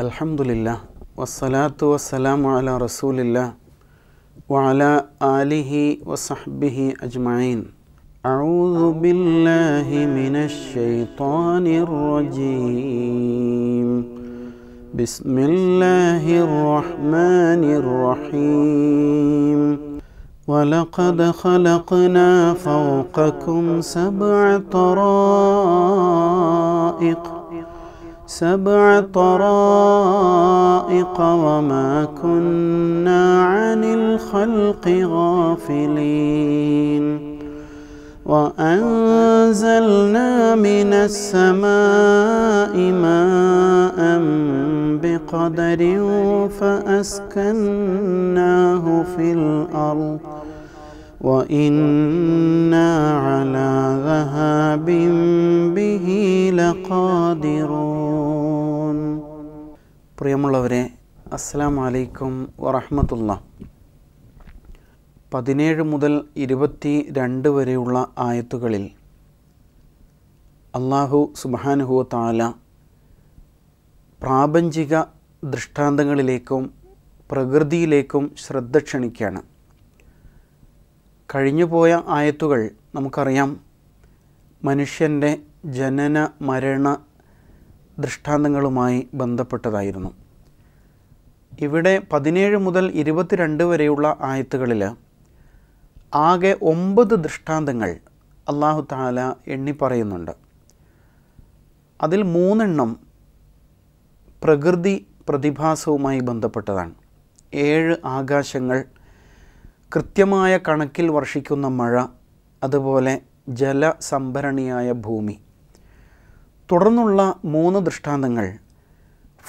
الحمد لله والصلاة والسلام على رسول الله وعلى آله وصحبه أجمعين أعوذ بالله من الشيطان الرجيم بسم الله الرحمن الرحيم ولقد خلقنا فوقكم سبع طرائق سبع طرائق وما كنا عن الخلق غافلين وأنزلنا من السماء ماء بقدر فأسكناه في الأرض وإنا على ذهاب به لقادرون പ്രിയമുള്ളവരെ عليكم ورحمة الله പതിനേഴ് മുതൽ ഇരുപത്തി രണ്ട് വരെയുള്ള ആയത്തുകളിൽ അള്ളാഹു സുബാനുഹുവ താല പ്രാപഞ്ചിക ദൃഷ്ടാന്തങ്ങളിലേക്കും പ്രകൃതിയിലേക്കും ശ്രദ്ധ ക്ഷണിക്കുകയാണ് കഴിഞ്ഞുപോയ ആയത്തുകൾ നമുക്കറിയാം മനുഷ്യൻ്റെ ജനന മരണ ദൃഷ്ടാന്തങ്ങളുമായി ബന്ധപ്പെട്ടതായിരുന്നു ഇവിടെ പതിനേഴ് മുതൽ ഇരുപത്തിരണ്ട് വരെയുള്ള ആയത്തുകളിൽ ആകെ ഒമ്പത് ദൃഷ്ടാന്തങ്ങൾ അള്ളാഹു താല എണ്ണി പറയുന്നുണ്ട് അതിൽ മൂന്നെണ്ണം പ്രകൃതി പ്രതിഭാസവുമായി ബന്ധപ്പെട്ടതാണ് ഏഴ് ആകാശങ്ങൾ കൃത്യമായ കണക്കിൽ വർഷിക്കുന്ന മഴ അതുപോലെ ജലസംഭരണിയായ ഭൂമി തുടർന്നുള്ള മൂന്ന് ദൃഷ്ടാന്തങ്ങൾ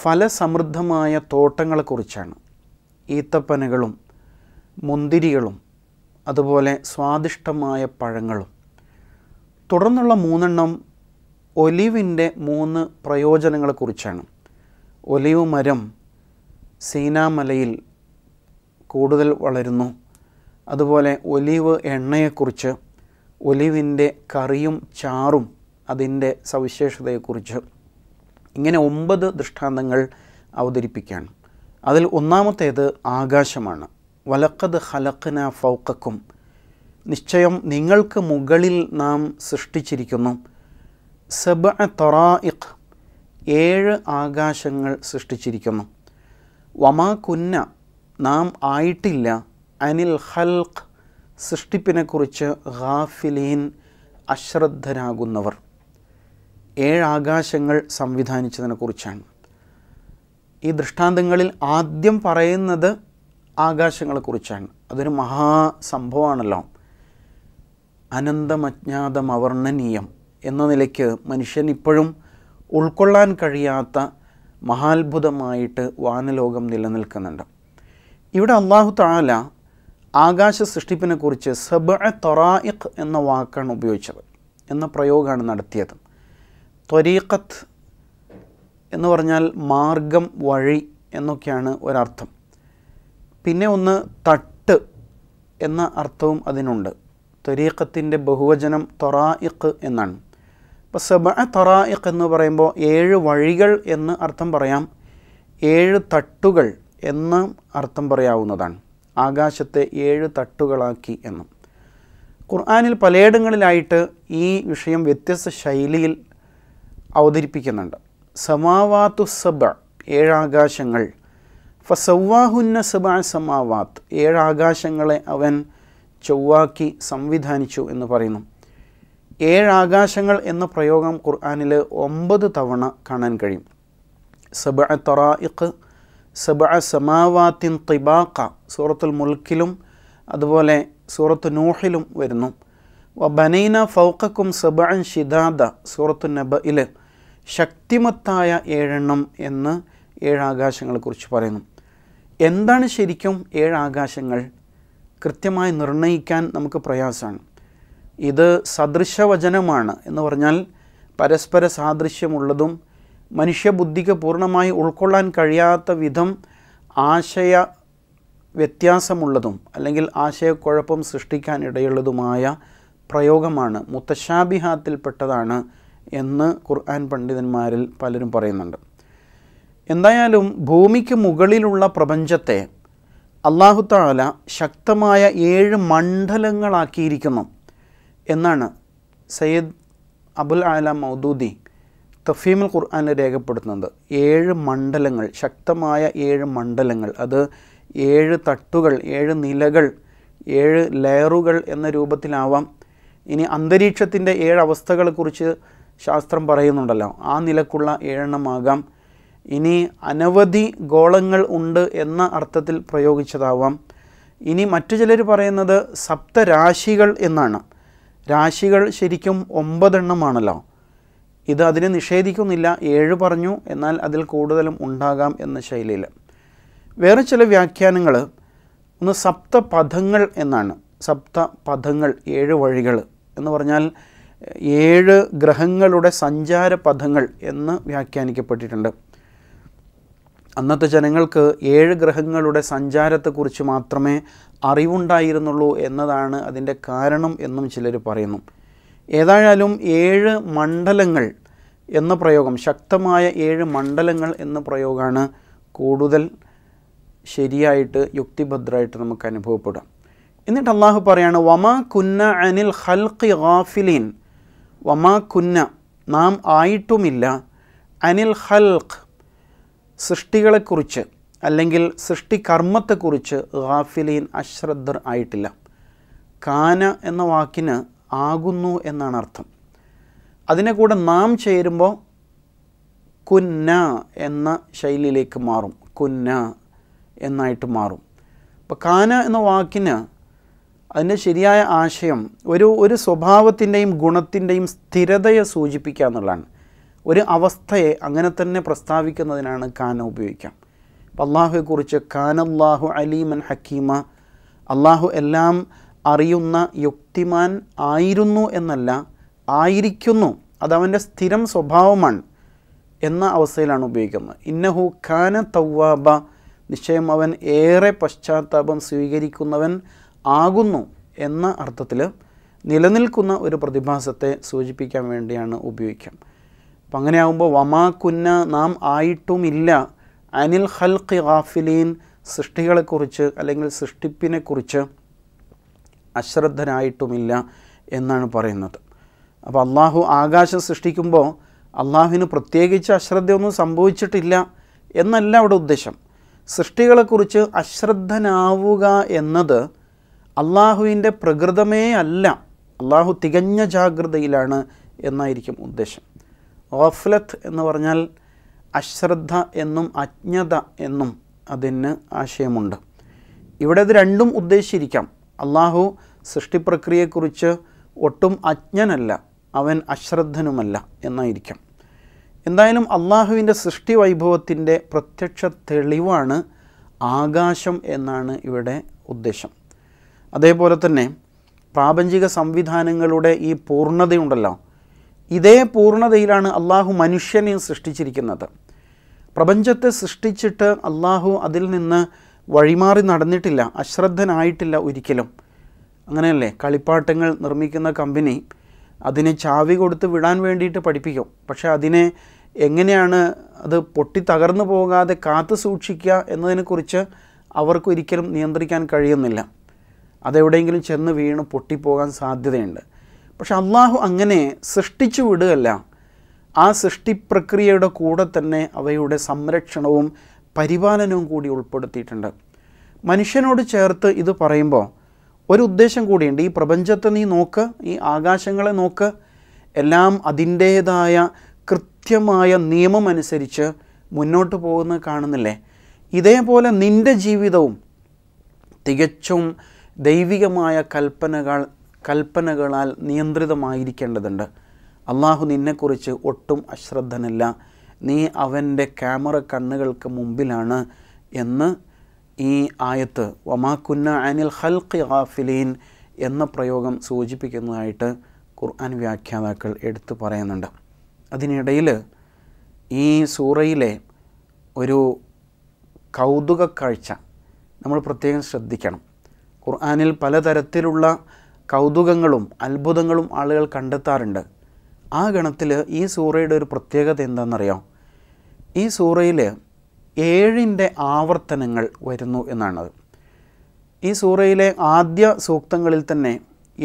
ഫലസമൃദ്ധമായ തോട്ടങ്ങളെക്കുറിച്ചാണ് ഈത്തപ്പനകളും മുന്തിരികളും അതുപോലെ സ്വാദിഷ്ടമായ പഴങ്ങളും തുടർന്നുള്ള മൂന്നെണ്ണം ഒലിവിൻ്റെ മൂന്ന് പ്രയോജനങ്ങളെക്കുറിച്ചാണ് ഒലിവ് മരം സീനാമലയിൽ കൂടുതൽ വളരുന്നു അതുപോലെ ഒലിവ് എണ്ണയെക്കുറിച്ച് ഒലിവിൻ്റെ കറിയും ചാറും അതിൻ്റെ സവിശേഷതയെക്കുറിച്ച് ഇങ്ങനെ ഒമ്പത് ദൃഷ്ടാന്തങ്ങൾ അവതരിപ്പിക്കുകയാണ് അതിൽ ഒന്നാമത്തേത് ആകാശമാണ് വലക്കത് ഹലക്കന ഫൗക്കക്കും നിശ്ചയം നിങ്ങൾക്ക് മുകളിൽ നാം സൃഷ്ടിച്ചിരിക്കുന്നു സബ തൊറായിഖ് ഏഴ് ആകാശങ്ങൾ സൃഷ്ടിച്ചിരിക്കുന്നു വമാ കുന്ന നാം ആയിട്ടില്ല അനിൽ ഹൽഖ് സൃഷ്ടിപ്പിനെക്കുറിച്ച് ഖാഫിലീൻ അശ്രദ്ധരാകുന്നവർ ഏഴാകാശങ്ങൾ സംവിധാനിച്ചതിനെക്കുറിച്ചാണ് ഈ ദൃഷ്ടാന്തങ്ങളിൽ ആദ്യം പറയുന്നത് ആകാശങ്ങളെക്കുറിച്ചാണ് അതൊരു മഹാസംഭവമാണല്ലോ അനന്തമജ്ഞാതം അവർണ്ണനീയം എന്ന നിലയ്ക്ക് മനുഷ്യൻ ഇപ്പോഴും ഉൾക്കൊള്ളാൻ കഴിയാത്ത മഹാത്ഭുതമായിട്ട് വാനലോകം നിലനിൽക്കുന്നുണ്ട് ഇവിടെ അള്ളാഹു താല ആകാശ സൃഷ്ടിപ്പിനെക്കുറിച്ച് സബ് തൊറായിഖ് എന്ന വാക്കാണ് ഉപയോഗിച്ചത് എന്ന പ്രയോഗമാണ് നടത്തിയത് ത്വരീഖത്ത് എന്ന് പറഞ്ഞാൽ മാർഗം വഴി എന്നൊക്കെയാണ് ഒരർത്ഥം പിന്നെ ഒന്ന് തട്ട് എന്ന അർത്ഥവും അതിനുണ്ട് ത്വരീഖത്തിൻ്റെ ബഹുവചനം തൊറായിഖ് എന്നാണ് അപ്പോൾ സബ തൊറായിഖ് എന്ന് പറയുമ്പോൾ ഏഴ് വഴികൾ എന്ന് അർത്ഥം പറയാം ഏഴ് തട്ടുകൾ എന്ന് അർത്ഥം പറയാവുന്നതാണ് ആകാശത്തെ ഏഴ് തട്ടുകളാക്കി എന്നും ഖുർആാനിൽ പലയിടങ്ങളിലായിട്ട് ഈ വിഷയം വ്യത്യസ്ത ശൈലിയിൽ അവതരിപ്പിക്കുന്നുണ്ട് സമാവാത്തു സബ ഏഴാകാശങ്ങൾ ഫസവാഹുന്ന സബ സമാവാത്ത് ഏഴാകാശങ്ങളെ അവൻ ചൊവ്വാക്കി സംവിധാനിച്ചു എന്ന് പറയുന്നു ഏഴാകാശങ്ങൾ എന്ന പ്രയോഗം ഖുർആാനിൽ ഒമ്പത് തവണ കാണാൻ കഴിയും സബ തറായിഖ് സബ സമാവാത്തിൻ തിബാക്ക സൂറത്തുൽ മുൽക്കിലും അതുപോലെ സൂറത്ത് നൂഹിലും വരുന്നു ബനൈന ഫൗക്കക്കും സബൻ ഷിദാദ സൂറത്തു നബയിൽ ശക്തിമത്തായ ഏഴെണ്ണം എന്ന് ഏഴ് കുറിച്ച് പറയുന്നു എന്താണ് ശരിക്കും ഏഴ് ആകാശങ്ങൾ കൃത്യമായി നിർണ്ണയിക്കാൻ നമുക്ക് പ്രയാസമാണ് ഇത് സദൃശവചനമാണ് എന്ന് പറഞ്ഞാൽ പരസ്പര സാദൃശ്യമുള്ളതും മനുഷ്യബുദ്ധിക്ക് പൂർണ്ണമായി ഉൾക്കൊള്ളാൻ കഴിയാത്ത വിധം ആശയ വ്യത്യാസമുള്ളതും അല്ലെങ്കിൽ ആശയക്കുഴപ്പം സൃഷ്ടിക്കാൻ ഇടയുള്ളതുമായ പ്രയോഗമാണ് മുത്തശാബിഹാത്തിൽപ്പെട്ടതാണ് എന്ന് ഖുർആൻ പണ്ഡിതന്മാരിൽ പലരും പറയുന്നുണ്ട് എന്തായാലും ഭൂമിക്ക് മുകളിലുള്ള പ്രപഞ്ചത്തെ അള്ളാഹുത്താല ശക്തമായ ഏഴ് മണ്ഡലങ്ങളാക്കിയിരിക്കുന്നു എന്നാണ് സയ്യിദ് അബുൽ ആല മൗദൂദി തഫീമുൽ ഖുർആാനിൽ രേഖപ്പെടുത്തുന്നത് ഏഴ് മണ്ഡലങ്ങൾ ശക്തമായ ഏഴ് മണ്ഡലങ്ങൾ അത് ഏഴ് തട്ടുകൾ ഏഴ് നിലകൾ ഏഴ് ലെയറുകൾ എന്ന രൂപത്തിലാവാം ഇനി അന്തരീക്ഷത്തിൻ്റെ ഏഴ് അവസ്ഥകളെക്കുറിച്ച് ശാസ്ത്രം പറയുന്നുണ്ടല്ലോ ആ നിലക്കുള്ള ഏഴെണ്ണമാകാം ഇനി അനവധി ഗോളങ്ങൾ ഉണ്ട് എന്ന അർത്ഥത്തിൽ പ്രയോഗിച്ചതാവാം ഇനി മറ്റു ചിലർ പറയുന്നത് സപ്തരാശികൾ എന്നാണ് രാശികൾ ശരിക്കും ഒമ്പതെണ്ണമാണല്ലോ ഇത് അതിനെ നിഷേധിക്കുന്നില്ല ഏഴ് പറഞ്ഞു എന്നാൽ അതിൽ കൂടുതലും ഉണ്ടാകാം എന്ന ശൈലിയിൽ വേറെ ചില വ്യാഖ്യാനങ്ങൾ ഒന്ന് സപ്തപഥങ്ങൾ എന്നാണ് സപ്തപഥങ്ങൾ ഏഴ് വഴികൾ എന്ന് പറഞ്ഞാൽ ഏഴ് ഗ്രഹങ്ങളുടെ സഞ്ചാര പഥങ്ങൾ എന്ന് വ്യാഖ്യാനിക്കപ്പെട്ടിട്ടുണ്ട് അന്നത്തെ ജനങ്ങൾക്ക് ഏഴ് ഗ്രഹങ്ങളുടെ സഞ്ചാരത്തെക്കുറിച്ച് മാത്രമേ അറിവുണ്ടായിരുന്നുള്ളൂ എന്നതാണ് അതിൻ്റെ കാരണം എന്നും ചിലർ പറയുന്നു ഏതായാലും ഏഴ് മണ്ഡലങ്ങൾ എന്ന പ്രയോഗം ശക്തമായ ഏഴ് മണ്ഡലങ്ങൾ എന്ന പ്രയോഗമാണ് കൂടുതൽ ശരിയായിട്ട് യുക്തിഭദ്രമായിട്ട് നമുക്ക് അനുഭവപ്പെടാം എന്നിട്ട് അള്ളാഹു പറയാണ് വമാ കുന്ന അനിൽ ഹൽഖ് ഗാഫിലീൻ വമാ കുന്ന നാം ആയിട്ടുമില്ല അനിൽ ഹൽഖ് സൃഷ്ടികളെക്കുറിച്ച് അല്ലെങ്കിൽ സൃഷ്ടികർമ്മത്തെക്കുറിച്ച് ഗാഫിലീൻ അശ്രദ്ധർ ആയിട്ടില്ല കാന എന്ന വാക്കിന് ആകുന്നു എന്നാണ് അർത്ഥം അതിനെ കൂടെ നാം ചേരുമ്പോൾ കുന്ന എന്ന ശൈലിയിലേക്ക് മാറും കുന്ന എന്നായിട്ട് മാറും അപ്പോൾ കാന എന്ന വാക്കിന് അതിൻ്റെ ശരിയായ ആശയം ഒരു ഒരു സ്വഭാവത്തിൻ്റെയും ഗുണത്തിൻ്റെയും സ്ഥിരതയെ സൂചിപ്പിക്കുക എന്നുള്ളതാണ് ഒരു അവസ്ഥയെ അങ്ങനെ തന്നെ പ്രസ്താവിക്കുന്നതിനാണ് കാന ഉപയോഗിക്കാം അപ്പം അള്ളാഹുവെക്കുറിച്ച് കാനല്ലാഹു അലീമൻ ഹക്കീമ അള്ളാഹു എല്ലാം അറിയുന്ന യുക്തിമാൻ ആയിരുന്നു എന്നല്ല ആയിരിക്കുന്നു അതവൻ്റെ സ്ഥിരം സ്വഭാവമാണ് എന്ന അവസ്ഥയിലാണ് ഉപയോഗിക്കുന്നത് ഇന്നഹു ഖാന തവ്വാബ നിശ്ചയം അവൻ ഏറെ പശ്ചാത്താപം സ്വീകരിക്കുന്നവൻ ആകുന്നു എന്ന അർത്ഥത്തിൽ നിലനിൽക്കുന്ന ഒരു പ്രതിഭാസത്തെ സൂചിപ്പിക്കാൻ വേണ്ടിയാണ് ഉപയോഗിക്കാം അപ്പം അങ്ങനെയാകുമ്പോൾ വമാക്കുന്ന നാം ആയിട്ടുമില്ല അനിൽ ഹൽഖ് ഗാഫിലീൻ സൃഷ്ടികളെക്കുറിച്ച് അല്ലെങ്കിൽ സൃഷ്ടിപ്പിനെക്കുറിച്ച് അശ്രദ്ധരായിട്ടുമില്ല എന്നാണ് പറയുന്നത് അപ്പോൾ അള്ളാഹു ആകാശം സൃഷ്ടിക്കുമ്പോൾ അള്ളാഹുവിന് പ്രത്യേകിച്ച് അശ്രദ്ധയൊന്നും സംഭവിച്ചിട്ടില്ല എന്നല്ല അവിടെ ഉദ്ദേശം സൃഷ്ടികളെക്കുറിച്ച് അശ്രദ്ധനാവുക എന്നത് അള്ളാഹുവിൻ്റെ പ്രകൃതമേ അല്ല അള്ളാഹു തികഞ്ഞ ജാഗ്രതയിലാണ് എന്നായിരിക്കും ഉദ്ദേശം ഓഫ്ലത്ത് എന്ന് പറഞ്ഞാൽ അശ്രദ്ധ എന്നും അജ്ഞത എന്നും അതിന് ആശയമുണ്ട് ഇവിടെ ഇത് രണ്ടും ഉദ്ദേശിച്ചിരിക്കാം അള്ളാഹു സൃഷ്ടിപ്രക്രിയയെക്കുറിച്ച് ഒട്ടും അജ്ഞനല്ല അവൻ അശ്രദ്ധനുമല്ല എന്നായിരിക്കാം എന്തായാലും അള്ളാഹുവിൻ്റെ സൃഷ്ടി വൈഭവത്തിൻ്റെ പ്രത്യക്ഷ തെളിവാണ് ആകാശം എന്നാണ് ഇവിടെ ഉദ്ദേശം അതേപോലെ തന്നെ പ്രാപഞ്ചിക സംവിധാനങ്ങളുടെ ഈ പൂർണ്ണതയുണ്ടല്ലോ ഇതേ പൂർണ്ണതയിലാണ് അള്ളാഹു മനുഷ്യനെ സൃഷ്ടിച്ചിരിക്കുന്നത് പ്രപഞ്ചത്തെ സൃഷ്ടിച്ചിട്ട് അള്ളാഹു അതിൽ നിന്ന് വഴിമാറി നടന്നിട്ടില്ല അശ്രദ്ധനായിട്ടില്ല ഒരിക്കലും അങ്ങനെയല്ലേ കളിപ്പാട്ടങ്ങൾ നിർമ്മിക്കുന്ന കമ്പനി അതിനെ ചാവി കൊടുത്ത് വിടാൻ വേണ്ടിയിട്ട് പഠിപ്പിക്കും പക്ഷേ അതിനെ എങ്ങനെയാണ് അത് പൊട്ടി തകർന്നു പോകാതെ കാത്തു സൂക്ഷിക്കുക എന്നതിനെക്കുറിച്ച് അവർക്കൊരിക്കലും നിയന്ത്രിക്കാൻ കഴിയുന്നില്ല അതെവിടെയെങ്കിലും ചെന്ന് വീണ് പൊട്ടിപ്പോകാൻ സാധ്യതയുണ്ട് പക്ഷെ അള്ളാഹു അങ്ങനെ സൃഷ്ടിച്ചു വിടുകയല്ല ആ സൃഷ്ടിപ്രക്രിയയുടെ കൂടെ തന്നെ അവയുടെ സംരക്ഷണവും പരിപാലനവും കൂടി ഉൾപ്പെടുത്തിയിട്ടുണ്ട് മനുഷ്യനോട് ചേർത്ത് ഇത് പറയുമ്പോൾ ഒരു ഉദ്ദേശം കൂടിയുണ്ട് ഈ പ്രപഞ്ചത്തെ നീ നോക്ക് ഈ ആകാശങ്ങളെ നോക്ക് എല്ലാം അതിൻ്റേതായ കൃത്യമായ നിയമം അനുസരിച്ച് മുന്നോട്ട് പോകുന്ന കാണുന്നില്ലേ ഇതേപോലെ നിൻ്റെ ജീവിതവും തികച്ചും ദൈവികമായ കൽപ്പനകൾ കൽപ്പനകളാൽ നിയന്ത്രിതമായിരിക്കേണ്ടതുണ്ട് അള്ളാഹു നിന്നെക്കുറിച്ച് ഒട്ടും അശ്രദ്ധനല്ല നീ അവൻ്റെ ക്യാമറ കണ്ണുകൾക്ക് മുമ്പിലാണ് എന്ന് ഈ ആയത്ത് വമാക്കുന്ന അനിൽ ഹൽഖി ഗാഫിലീൻ എന്ന പ്രയോഗം സൂചിപ്പിക്കുന്നതായിട്ട് ഖുർആൻ വ്യാഖ്യാതാക്കൾ എടുത്തു പറയുന്നുണ്ട് അതിനിടയിൽ ഈ സൂറയിലെ ഒരു കൗതുക കാഴ്ച നമ്മൾ പ്രത്യേകം ശ്രദ്ധിക്കണം ഖുർആാനിൽ പലതരത്തിലുള്ള കൗതുകങ്ങളും അത്ഭുതങ്ങളും ആളുകൾ കണ്ടെത്താറുണ്ട് ആ ഗണത്തിൽ ഈ സൂറയുടെ ഒരു പ്രത്യേകത എന്താണെന്നറിയാം ഈ സൂറയിൽ ഏഴിൻ്റെ ആവർത്തനങ്ങൾ വരുന്നു എന്നാണത് ഈ സൂറയിലെ ആദ്യ സൂക്തങ്ങളിൽ തന്നെ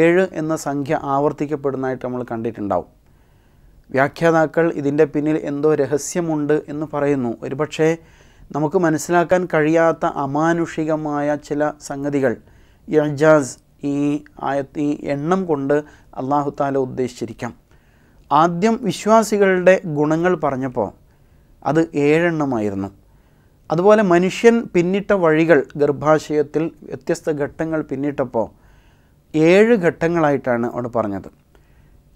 ഏഴ് എന്ന സംഖ്യ ആവർത്തിക്കപ്പെടുന്നതായിട്ട് നമ്മൾ കണ്ടിട്ടുണ്ടാവും വ്യാഖ്യാതാക്കൾ ഇതിൻ്റെ പിന്നിൽ എന്തോ രഹസ്യമുണ്ട് എന്ന് പറയുന്നു ഒരുപക്ഷേ നമുക്ക് മനസ്സിലാക്കാൻ കഴിയാത്ത അമാനുഷികമായ ചില സംഗതികൾ യജാസ് ഈ ആയ ഈ എണ്ണം കൊണ്ട് അള്ളാഹു താല ഉദ്ദേശിച്ചിരിക്കാം ആദ്യം വിശ്വാസികളുടെ ഗുണങ്ങൾ പറഞ്ഞപ്പോൾ അത് ഏഴെണ്ണമായിരുന്നു അതുപോലെ മനുഷ്യൻ പിന്നിട്ട വഴികൾ ഗർഭാശയത്തിൽ വ്യത്യസ്ത ഘട്ടങ്ങൾ പിന്നിട്ടപ്പോൾ ഏഴ് ഘട്ടങ്ങളായിട്ടാണ് അവിടെ പറഞ്ഞത്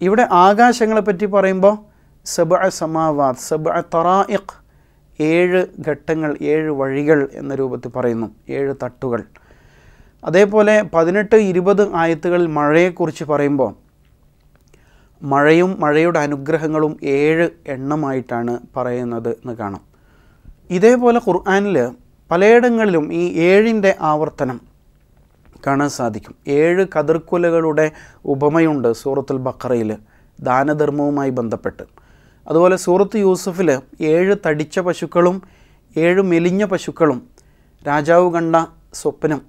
ഇവിടെ ആകാശങ്ങളെ പറ്റി പറയുമ്പോൾ സബ സമാവാത് സബ തറായിഖ് ഏഴ് ഘട്ടങ്ങൾ ഏഴ് വഴികൾ എന്ന രൂപത്തിൽ പറയുന്നു ഏഴ് തട്ടുകൾ അതേപോലെ പതിനെട്ട് ഇരുപത് ആയത്തുകളിൽ മഴയെക്കുറിച്ച് പറയുമ്പോൾ മഴയും മഴയുടെ അനുഗ്രഹങ്ങളും ഏഴ് എണ്ണമായിട്ടാണ് പറയുന്നത് എന്ന് കാണാം ഇതേപോലെ ഖുർആാനിൽ പലയിടങ്ങളിലും ഈ ഏഴിൻ്റെ ആവർത്തനം കാണാൻ സാധിക്കും ഏഴ് കതിർക്കുലകളുടെ ഉപമയുണ്ട് സൂറത്തുൽ ബക്കറയിൽ ദാനധർമ്മവുമായി ബന്ധപ്പെട്ട് അതുപോലെ സൂറത്ത് യൂസഫിൽ ഏഴ് തടിച്ച പശുക്കളും ഏഴ് മെലിഞ്ഞ പശുക്കളും രാജാവ് കണ്ട സ്വപ്നം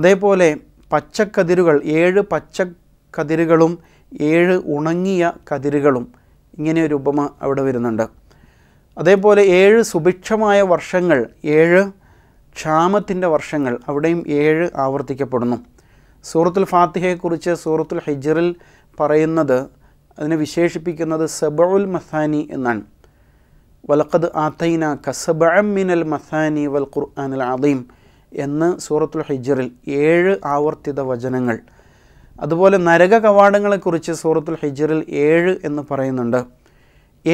അതേപോലെ പച്ചക്കതിരുകൾ ഏഴ് പച്ചക്കതിരുകളും ഏഴ് ഉണങ്ങിയ കതിരുകളും ഇങ്ങനെ ഒരു ഉപമ അവിടെ വരുന്നുണ്ട് അതേപോലെ ഏഴ് സുഭിക്ഷമായ വർഷങ്ങൾ ഏഴ് ക്ഷാമത്തിൻ്റെ വർഷങ്ങൾ അവിടെയും ഏഴ് ആവർത്തിക്കപ്പെടുന്നു സൂറത്തുൽ ഫാത്തിഹയെക്കുറിച്ച് സൂറത്തുൽ ഹിജറിൽ പറയുന്നത് അതിനെ വിശേഷിപ്പിക്കുന്നത് സബഉൽ മസാനി എന്നാണ് വലക്കത് ആത്തൈന കസബഅമിനൽ മസാനി വൽ ഖുർആാനൽ അദീം എന്ന് സൂറത്തുൽ ഹിജറിൽ ഏഴ് ആവർത്തിത വചനങ്ങൾ അതുപോലെ നരക കവാടങ്ങളെക്കുറിച്ച് സൂറത്തുൽ ഹിജറിൽ ഏഴ് എന്ന് പറയുന്നുണ്ട്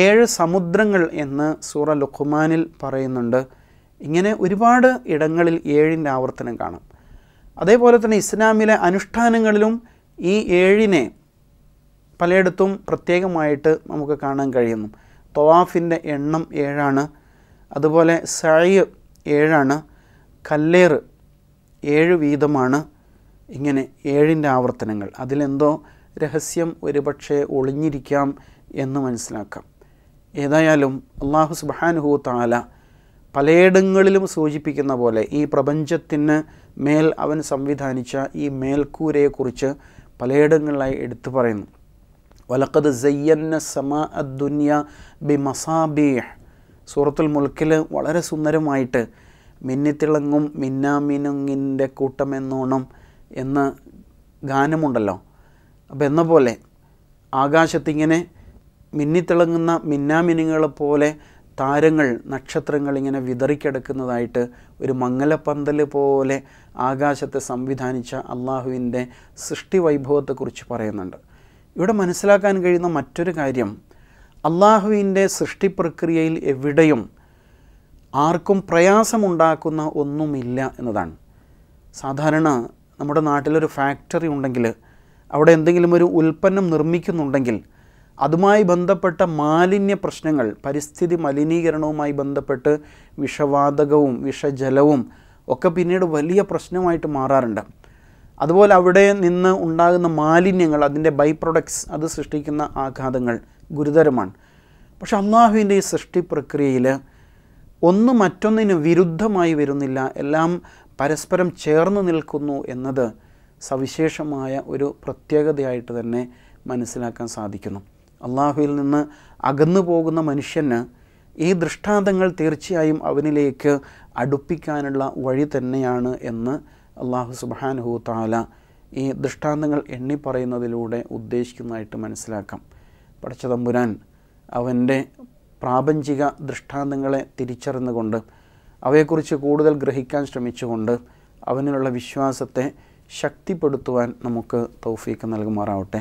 ഏഴ് സമുദ്രങ്ങൾ എന്ന് സൂറ ലുഖുമാനിൽ പറയുന്നുണ്ട് ഇങ്ങനെ ഒരുപാട് ഇടങ്ങളിൽ ഏഴിൻ്റെ ആവർത്തനം കാണാം അതേപോലെ തന്നെ ഇസ്ലാമിലെ അനുഷ്ഠാനങ്ങളിലും ഈ ഏഴിനെ പലയിടത്തും പ്രത്യേകമായിട്ട് നമുക്ക് കാണാൻ കഴിയുന്നു തൊവാഫിൻ്റെ എണ്ണം ഏഴാണ് അതുപോലെ സഴയ് ഏഴാണ് കല്ലേർ ഏഴ് വീതമാണ് ഇങ്ങനെ ഏഴിൻ്റെ ആവർത്തനങ്ങൾ അതിലെന്തോ രഹസ്യം ഒരുപക്ഷെ ഒളിഞ്ഞിരിക്കാം എന്ന് മനസ്സിലാക്കാം ഏതായാലും അള്ളാഹു സുബാനുഹു താല പലയിടങ്ങളിലും സൂചിപ്പിക്കുന്ന പോലെ ഈ പ്രപഞ്ചത്തിന് മേൽ അവൻ സംവിധാനിച്ച ഈ മേൽക്കൂരയെക്കുറിച്ച് പലയിടങ്ങളിലായി എടുത്തു പറയുന്നു വലക്കത് സയ്യന്ന സമ അദ്ദുന്യ ബി മസാബീഹ് സൂറത്തുൽ മുൽക്കിൽ വളരെ സുന്ദരമായിട്ട് മിന്നിത്തിളങ്ങും മിന്നാമിനുങ്ങിൻ്റെ കൂട്ടമെന്നോണം എന്ന ഗാനമുണ്ടല്ലോ അപ്പം എന്ന പോലെ ആകാശത്തിങ്ങനെ മിന്നിത്തിളങ്ങുന്ന പോലെ താരങ്ങൾ നക്ഷത്രങ്ങൾ ഇങ്ങനെ വിതറിക്കിടക്കുന്നതായിട്ട് ഒരു മംഗലപ്പന്തൽ പോലെ ആകാശത്തെ സംവിധാനിച്ച അള്ളാഹുവിൻ്റെ സൃഷ്ടി വൈഭവത്തെക്കുറിച്ച് പറയുന്നുണ്ട് ഇവിടെ മനസ്സിലാക്കാൻ കഴിയുന്ന മറ്റൊരു കാര്യം അള്ളാഹുവിൻ്റെ പ്രക്രിയയിൽ എവിടെയും ആർക്കും പ്രയാസമുണ്ടാക്കുന്ന ഒന്നുമില്ല എന്നതാണ് സാധാരണ നമ്മുടെ നാട്ടിലൊരു ഫാക്ടറി ഉണ്ടെങ്കിൽ അവിടെ എന്തെങ്കിലും ഒരു ഉൽപ്പന്നം നിർമ്മിക്കുന്നുണ്ടെങ്കിൽ അതുമായി ബന്ധപ്പെട്ട മാലിന്യ പ്രശ്നങ്ങൾ പരിസ്ഥിതി മലിനീകരണവുമായി ബന്ധപ്പെട്ട് വിഷവാതകവും വിഷജലവും ഒക്കെ പിന്നീട് വലിയ പ്രശ്നമായിട്ട് മാറാറുണ്ട് അതുപോലെ അവിടെ നിന്ന് ഉണ്ടാകുന്ന മാലിന്യങ്ങൾ അതിൻ്റെ ബൈ പ്രൊഡക്ട്സ് അത് സൃഷ്ടിക്കുന്ന ആഘാതങ്ങൾ ഗുരുതരമാണ് പക്ഷെ അള്ളാഹുവിൻ്റെ ഈ സൃഷ്ടി പ്രക്രിയയിൽ ഒന്ന് മറ്റൊന്നിന് വിരുദ്ധമായി വരുന്നില്ല എല്ലാം പരസ്പരം ചേർന്ന് നിൽക്കുന്നു എന്നത് സവിശേഷമായ ഒരു പ്രത്യേകതയായിട്ട് തന്നെ മനസ്സിലാക്കാൻ സാധിക്കുന്നു അള്ളാഹുവിൽ നിന്ന് അകന്നു പോകുന്ന മനുഷ്യന് ഈ ദൃഷ്ടാന്തങ്ങൾ തീർച്ചയായും അവനിലേക്ക് അടുപ്പിക്കാനുള്ള വഴി തന്നെയാണ് എന്ന് അള്ളാഹു സുബാനുഹു താല ഈ ദൃഷ്ടാന്തങ്ങൾ എണ്ണി ഉദ്ദേശിക്കുന്നതായിട്ട് മനസ്സിലാക്കാം പടച്ചതമ്പുരാൻ അവൻ്റെ പ്രാപഞ്ചിക ദൃഷ്ടാന്തങ്ങളെ തിരിച്ചറിഞ്ഞുകൊണ്ട് അവയെക്കുറിച്ച് കൂടുതൽ ഗ്രഹിക്കാൻ ശ്രമിച്ചുകൊണ്ട് അവനിലുള്ള വിശ്വാസത്തെ ശക്തിപ്പെടുത്തുവാൻ നമുക്ക് തൗഫീക്ക് നൽകുമാറാവട്ടെ